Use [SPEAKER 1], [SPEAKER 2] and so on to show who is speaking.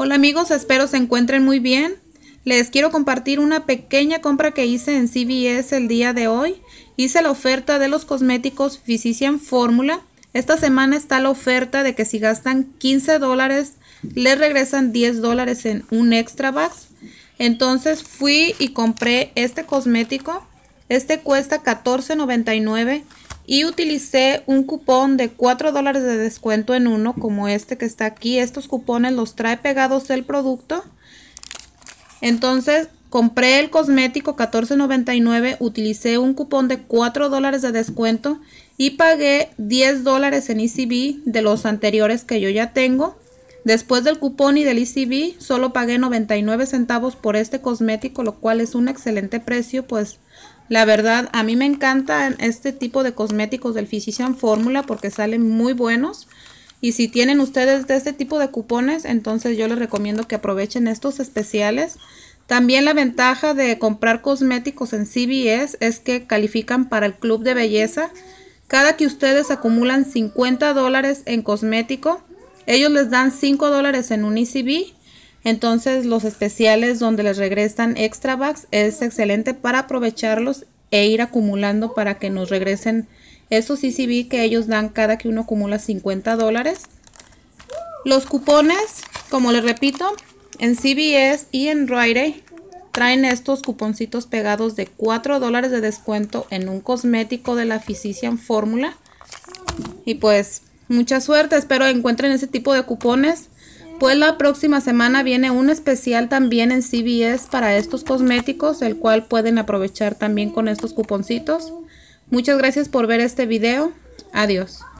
[SPEAKER 1] Hola amigos, espero se encuentren muy bien. Les quiero compartir una pequeña compra que hice en CVS el día de hoy. Hice la oferta de los cosméticos Physician fórmula Esta semana está la oferta de que si gastan 15 dólares, les regresan 10 dólares en un extra box. Entonces fui y compré este cosmético. Este cuesta $14.99 y utilicé un cupón de 4 dólares de descuento en uno como este que está aquí. Estos cupones los trae pegados el producto. Entonces compré el cosmético $14.99, utilicé un cupón de 4 dólares de descuento y pagué 10 dólares en ECB de los anteriores que yo ya tengo. Después del cupón y del ECB solo pagué 99 centavos por este cosmético, lo cual es un excelente precio pues la verdad, a mí me encantan este tipo de cosméticos del Physician Fórmula porque salen muy buenos. Y si tienen ustedes de este tipo de cupones, entonces yo les recomiendo que aprovechen estos especiales. También la ventaja de comprar cosméticos en CVS es que califican para el club de belleza. Cada que ustedes acumulan 50 dólares en cosmético, ellos les dan 5 dólares en un ECB entonces los especiales donde les regresan extra bucks es excelente para aprovecharlos e ir acumulando para que nos regresen. Eso sí, que ellos dan cada que uno acumula 50 dólares. Los cupones, como les repito, en CBS y en Rite traen estos cuponcitos pegados de 4 dólares de descuento en un cosmético de la Physician Formula. Y pues mucha suerte, espero encuentren ese tipo de cupones pues la próxima semana viene un especial también en CBS para estos cosméticos, el cual pueden aprovechar también con estos cuponcitos. Muchas gracias por ver este video. Adiós.